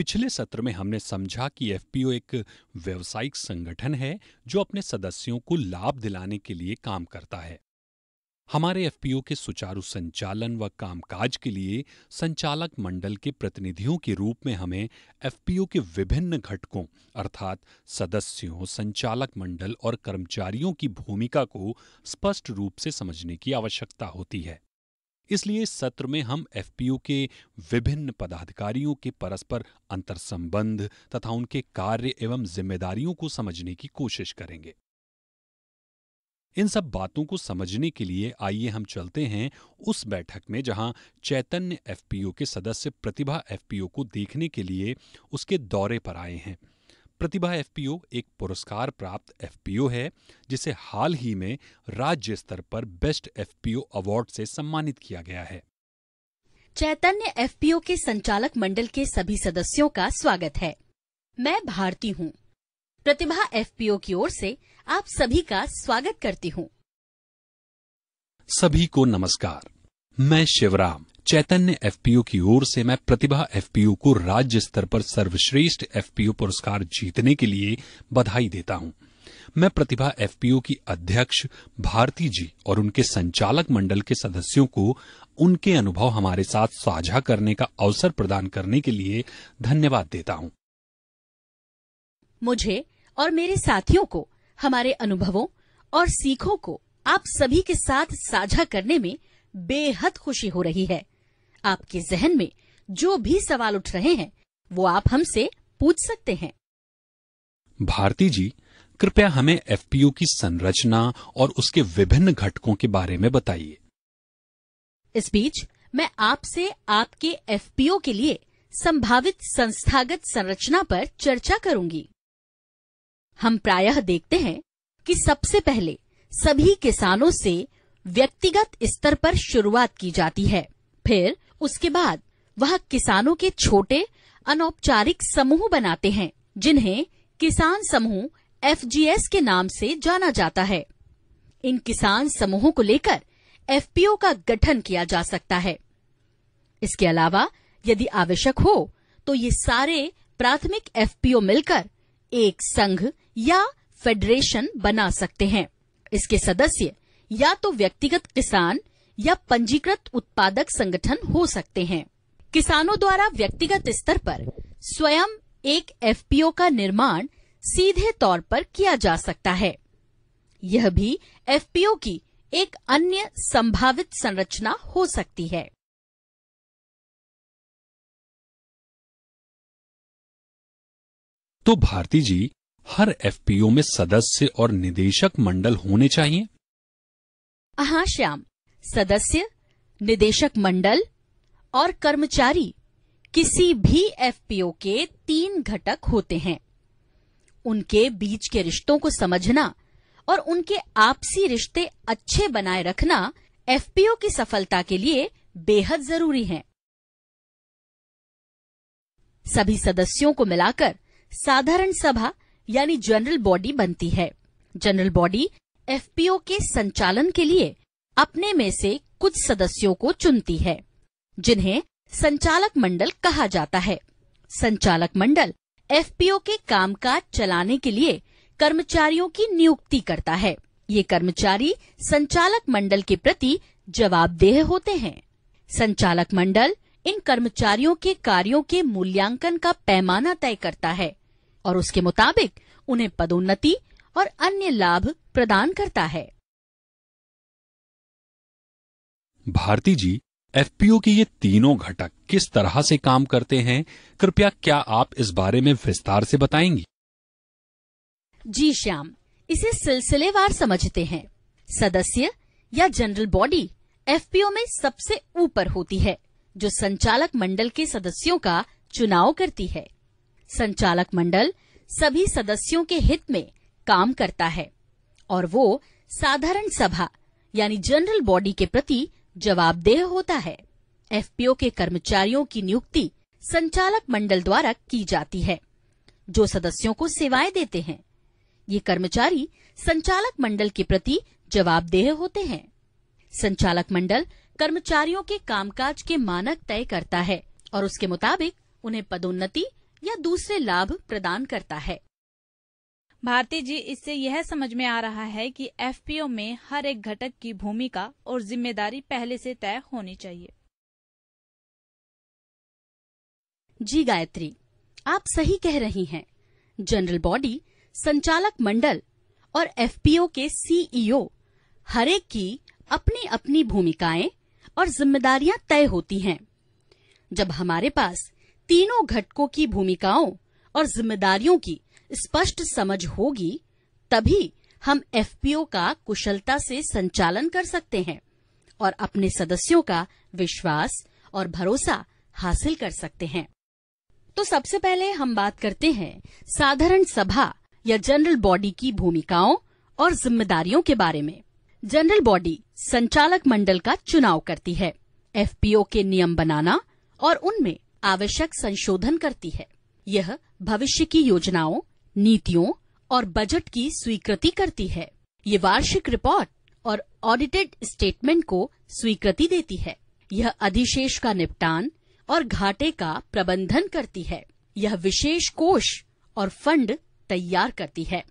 पिछले सत्र में हमने समझा कि एफपीओ एक व्यवसायिक संगठन है जो अपने सदस्यों को लाभ दिलाने के लिए काम करता है हमारे एफपीओ के सुचारू संचालन व कामकाज के लिए संचालक मंडल के प्रतिनिधियों के रूप में हमें एफपीओ के विभिन्न घटकों अर्थात सदस्यों संचालक मंडल और कर्मचारियों की भूमिका को स्पष्ट रूप से समझने की आवश्यकता होती है इसलिए इस सत्र में हम एफ के विभिन्न पदाधिकारियों के परस्पर अंतर संबंध तथा उनके कार्य एवं जिम्मेदारियों को समझने की कोशिश करेंगे इन सब बातों को समझने के लिए आइए हम चलते हैं उस बैठक में जहां चैतन्य एफपीओ के सदस्य प्रतिभा एफपीओ को देखने के लिए उसके दौरे पर आए हैं प्रतिभा एफपीओ एक पुरस्कार प्राप्त एफपीओ है जिसे हाल ही में राज्य स्तर पर बेस्ट एफपीओ अवार्ड से सम्मानित किया गया है चैतन्य एफपीओ के संचालक मंडल के सभी सदस्यों का स्वागत है मैं भारती हूँ प्रतिभा एफपीओ की ओर से आप सभी का स्वागत करती हूँ सभी को नमस्कार मैं शिवराम चैतन्य एफपीयू की ओर से मैं प्रतिभा एफपीयू को राज्य स्तर पर सर्वश्रेष्ठ एफपीयू पुरस्कार जीतने के लिए बधाई देता हूं मैं प्रतिभा एफपीयू की अध्यक्ष भारती जी और उनके संचालक मंडल के सदस्यों को उनके अनुभव हमारे साथ साझा करने का अवसर प्रदान करने के लिए धन्यवाद देता हूं मुझे और मेरे साथियों को हमारे अनुभवों और सीखों को आप सभी के साथ साझा करने में बेहद खुशी हो रही है आपके जहन में जो भी सवाल उठ रहे हैं वो आप हमसे पूछ सकते हैं भारती जी कृपया हमें एफ की संरचना और उसके विभिन्न घटकों के बारे में बताइए इस बीच मैं आपसे आपके एफ के लिए संभावित संस्थागत संरचना पर चर्चा करूंगी हम प्रायः देखते हैं कि सबसे पहले सभी किसानों से व्यक्तिगत स्तर पर शुरुआत की जाती है फिर उसके बाद वह किसानों के छोटे अनौपचारिक समूह बनाते हैं जिन्हें किसान समूह एफ के नाम से जाना जाता है इन किसान समूहों को लेकर एफ का गठन किया जा सकता है इसके अलावा यदि आवश्यक हो तो ये सारे प्राथमिक एफ मिलकर एक संघ या फेडरेशन बना सकते हैं इसके सदस्य या तो व्यक्तिगत किसान या पंजीकृत उत्पादक संगठन हो सकते हैं किसानों द्वारा व्यक्तिगत स्तर पर स्वयं एक एफपीओ का निर्माण सीधे तौर पर किया जा सकता है यह भी एफपीओ की एक अन्य संभावित संरचना हो सकती है तो भारती जी हर एफपीओ में सदस्य और निदेशक मंडल होने चाहिए अहाश्याम सदस्य निदेशक मंडल और कर्मचारी किसी भी एफपीओ के तीन घटक होते हैं उनके बीच के रिश्तों को समझना और उनके आपसी रिश्ते अच्छे बनाए रखना एफपीओ की सफलता के लिए बेहद जरूरी है सभी सदस्यों को मिलाकर साधारण सभा यानी जनरल बॉडी बनती है जनरल बॉडी एफपीओ के संचालन के लिए अपने में से कुछ सदस्यों को चुनती है जिन्हें संचालक मंडल कहा जाता है संचालक मंडल एफपीओ के कामकाज चलाने के लिए कर्मचारियों की नियुक्ति करता है ये कर्मचारी संचालक मंडल के प्रति जवाबदेह होते हैं संचालक मंडल इन कर्मचारियों के कार्यों के मूल्यांकन का पैमाना तय करता है और उसके मुताबिक उन्हें पदोन्नति और अन्य लाभ प्रदान करता है भारती जी एफपीओ के ये तीनों घटक किस तरह से काम करते हैं कृपया क्या आप इस बारे में विस्तार से बताएंगी जी श्याम इसे सिलसिलेवार समझते हैं सदस्य या जनरल बॉडी एफपीओ में सबसे ऊपर होती है जो संचालक मंडल के सदस्यों का चुनाव करती है संचालक मंडल सभी सदस्यों के हित में काम करता है और वो साधारण सभा यानी जनरल बॉडी के प्रति जवाबदेह होता है एफपीओ के कर्मचारियों की नियुक्ति संचालक मंडल द्वारा की जाती है जो सदस्यों को सेवाएं देते हैं ये कर्मचारी संचालक मंडल के प्रति जवाबदेह होते हैं संचालक मंडल कर्मचारियों के कामकाज के मानक तय करता है और उसके मुताबिक उन्हें पदोन्नति या दूसरे लाभ प्रदान करता है भारती जी इससे यह समझ में आ रहा है कि एफपीओ में हर एक घटक की भूमिका और जिम्मेदारी पहले से तय होनी चाहिए जी गायत्री आप सही कह रही हैं जनरल बॉडी संचालक मंडल और एफपीओ के सीईओ हरेक की अपनी अपनी भूमिकाएं और जिम्मेदारियां तय होती हैं जब हमारे पास तीनों घटकों की भूमिकाओं और जिम्मेदारियों की स्पष्ट समझ होगी तभी हम एफपीओ का कुशलता से संचालन कर सकते हैं और अपने सदस्यों का विश्वास और भरोसा हासिल कर सकते हैं तो सबसे पहले हम बात करते हैं साधारण सभा या जनरल बॉडी की भूमिकाओं और जिम्मेदारियों के बारे में जनरल बॉडी संचालक मंडल का चुनाव करती है एफपीओ के नियम बनाना और उनमें आवश्यक संशोधन करती है यह भविष्य की योजनाओं नीतियों और बजट की स्वीकृति करती है ये वार्षिक रिपोर्ट और ऑडिटेड स्टेटमेंट को स्वीकृति देती है यह अधिशेष का निपटान और घाटे का प्रबंधन करती है यह विशेष कोष और फंड तैयार करती है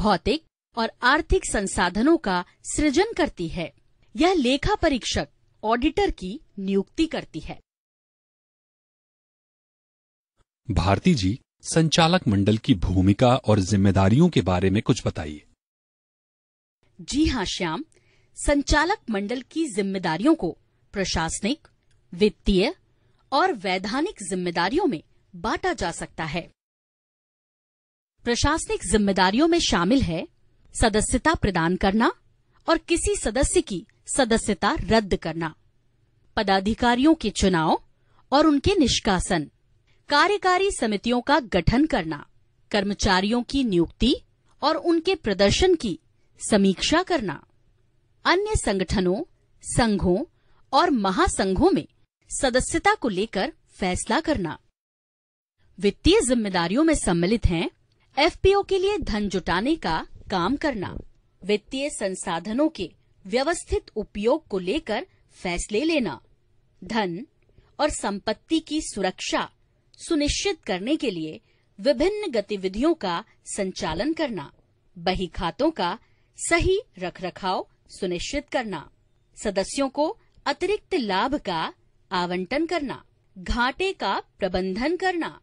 भौतिक और आर्थिक संसाधनों का सृजन करती है यह लेखा परीक्षक ऑडिटर की नियुक्ति करती है भारती जी संचालक मंडल की भूमिका और जिम्मेदारियों के बारे में कुछ बताइए जी हाँ श्याम संचालक मंडल की जिम्मेदारियों को प्रशासनिक वित्तीय और वैधानिक जिम्मेदारियों में बांटा जा सकता है प्रशासनिक जिम्मेदारियों में शामिल है सदस्यता प्रदान करना और किसी सदस्य की सदस्यता रद्द करना पदाधिकारियों के चुनाव और उनके निष्कासन कार्यकारी समितियों का गठन करना कर्मचारियों की नियुक्ति और उनके प्रदर्शन की समीक्षा करना अन्य संगठनों संघों और महासंघों में सदस्यता को लेकर फैसला करना वित्तीय जिम्मेदारियों में सम्मिलित हैं एफपीओ के लिए धन जुटाने का काम करना वित्तीय संसाधनों के व्यवस्थित उपयोग को लेकर फैसले लेना धन और संपत्ति की सुरक्षा सुनिश्चित करने के लिए विभिन्न गतिविधियों का संचालन करना बही खातों का सही रखरखाव सुनिश्चित करना सदस्यों को अतिरिक्त लाभ का आवंटन करना घाटे का प्रबंधन करना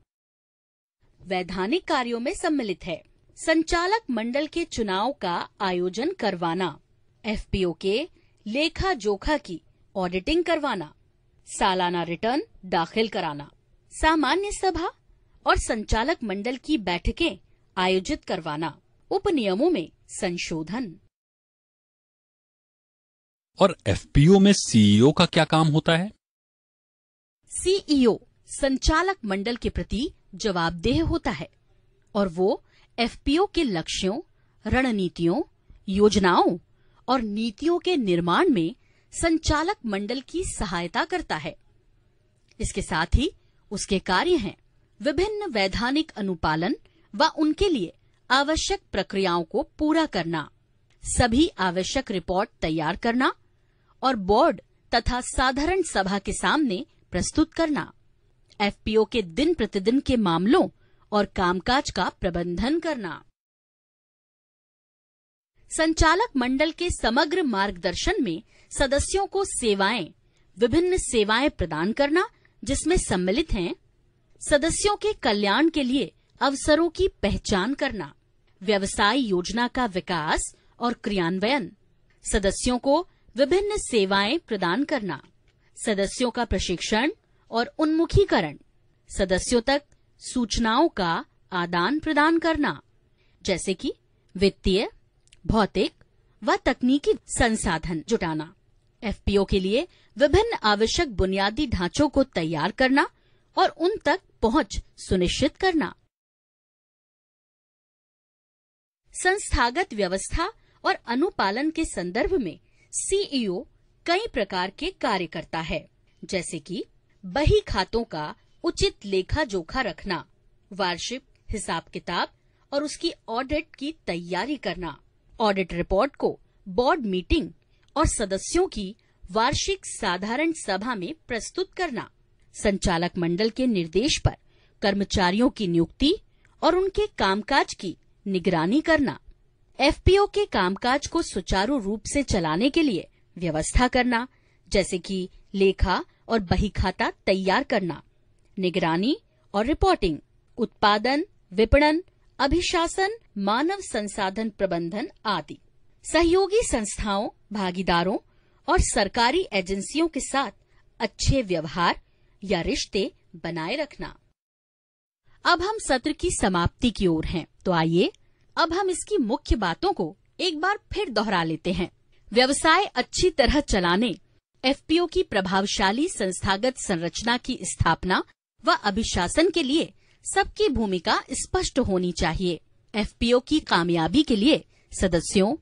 वैधानिक कार्यों में सम्मिलित है संचालक मंडल के चुनाव का आयोजन करवाना एफपीओ के लेखा जोखा की ऑडिटिंग करवाना सालाना रिटर्न दाखिल कराना सामान्य सभा और संचालक मंडल की बैठकें आयोजित करवाना उपनियमों में संशोधन और एफपीओ में सीईओ का क्या काम होता है सीईओ संचालक मंडल के प्रति जवाबदेह होता है और वो एफपीओ के लक्ष्यों रणनीतियों योजनाओं और नीतियों के निर्माण में संचालक मंडल की सहायता करता है इसके साथ ही उसके कार्य हैं विभिन्न वैधानिक अनुपालन व उनके लिए आवश्यक प्रक्रियाओं को पूरा करना सभी आवश्यक रिपोर्ट तैयार करना और बोर्ड तथा साधारण सभा के सामने प्रस्तुत करना एफपीओ के दिन प्रतिदिन के मामलों और कामकाज का प्रबंधन करना संचालक मंडल के समग्र मार्गदर्शन में सदस्यों को सेवाएं विभिन्न सेवाएं प्रदान करना जिसमें सम्मिलित हैं सदस्यों के कल्याण के लिए अवसरों की पहचान करना व्यवसाय योजना का विकास और क्रियान्वयन सदस्यों को विभिन्न सेवाएं प्रदान करना सदस्यों का प्रशिक्षण और उन्मुखीकरण सदस्यों तक सूचनाओं का आदान प्रदान करना जैसे कि वित्तीय भौतिक व तकनीकी संसाधन जुटाना एफपीओ के लिए विभिन्न आवश्यक बुनियादी ढांचों को तैयार करना और उन तक पहुंच सुनिश्चित करना संस्थागत व्यवस्था और अनुपालन के संदर्भ में सीईओ कई प्रकार के कार्य करता है जैसे कि बही खातों का उचित लेखा जोखा रखना वार्षिक हिसाब किताब और उसकी ऑडिट की तैयारी करना ऑडिट रिपोर्ट को बोर्ड मीटिंग और सदस्यों की वार्षिक साधारण सभा में प्रस्तुत करना संचालक मंडल के निर्देश पर कर्मचारियों की नियुक्ति और उनके कामकाज की निगरानी करना एफपीओ के कामकाज को सुचारू रूप से चलाने के लिए व्यवस्था करना जैसे कि लेखा और बही खाता तैयार करना निगरानी और रिपोर्टिंग उत्पादन विपणन अभिशासन मानव संसाधन प्रबंधन आदि सहयोगी संस्थाओं भागीदारों और सरकारी एजेंसियों के साथ अच्छे व्यवहार या रिश्ते बनाए रखना अब हम सत्र की समाप्ति की ओर हैं तो आइए अब हम इसकी मुख्य बातों को एक बार फिर दोहरा लेते हैं व्यवसाय अच्छी तरह चलाने एफ की प्रभावशाली संस्थागत संरचना की स्थापना व अभिशासन के लिए सबकी भूमिका स्पष्ट होनी चाहिए एफ की कामयाबी के लिए सदस्यों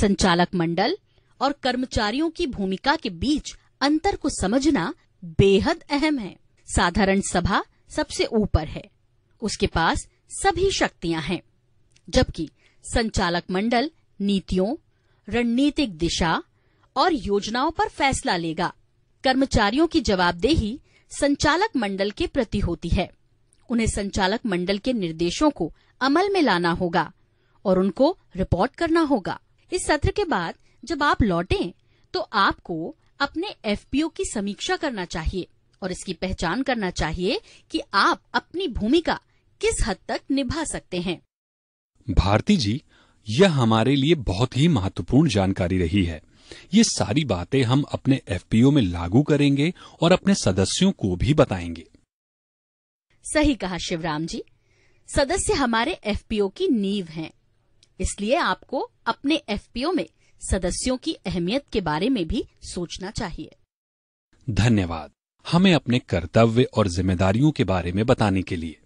संचालक मंडल और कर्मचारियों की भूमिका के बीच अंतर को समझना बेहद अहम है साधारण सभा सबसे ऊपर है उसके पास सभी शक्तियां हैं जबकि संचालक मंडल नीतियों रणनीतिक दिशा और योजनाओं पर फैसला लेगा कर्मचारियों की जवाबदेही संचालक मंडल के प्रति होती है उन्हें संचालक मंडल के निर्देशों को अमल में लाना होगा और उनको रिपोर्ट करना होगा इस सत्र के बाद जब आप लौटे तो आपको अपने एफ की समीक्षा करना चाहिए और इसकी पहचान करना चाहिए कि आप अपनी भूमिका किस हद तक निभा सकते हैं भारती जी यह हमारे लिए बहुत ही महत्वपूर्ण जानकारी रही है ये सारी बातें हम अपने एफ में लागू करेंगे और अपने सदस्यों को भी बताएंगे सही कहा शिवराम जी सदस्य हमारे एफ की नींव हैं इसलिए आपको अपने एफपीओ में सदस्यों की अहमियत के बारे में भी सोचना चाहिए धन्यवाद हमें अपने कर्तव्य और जिम्मेदारियों के बारे में बताने के लिए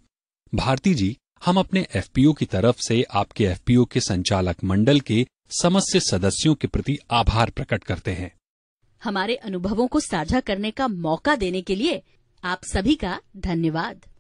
भारती जी हम अपने एफपीओ की तरफ से आपके एफपीओ के संचालक मंडल के समस्त सदस्यों के प्रति आभार प्रकट करते हैं हमारे अनुभवों को साझा करने का मौका देने के लिए आप सभी का धन्यवाद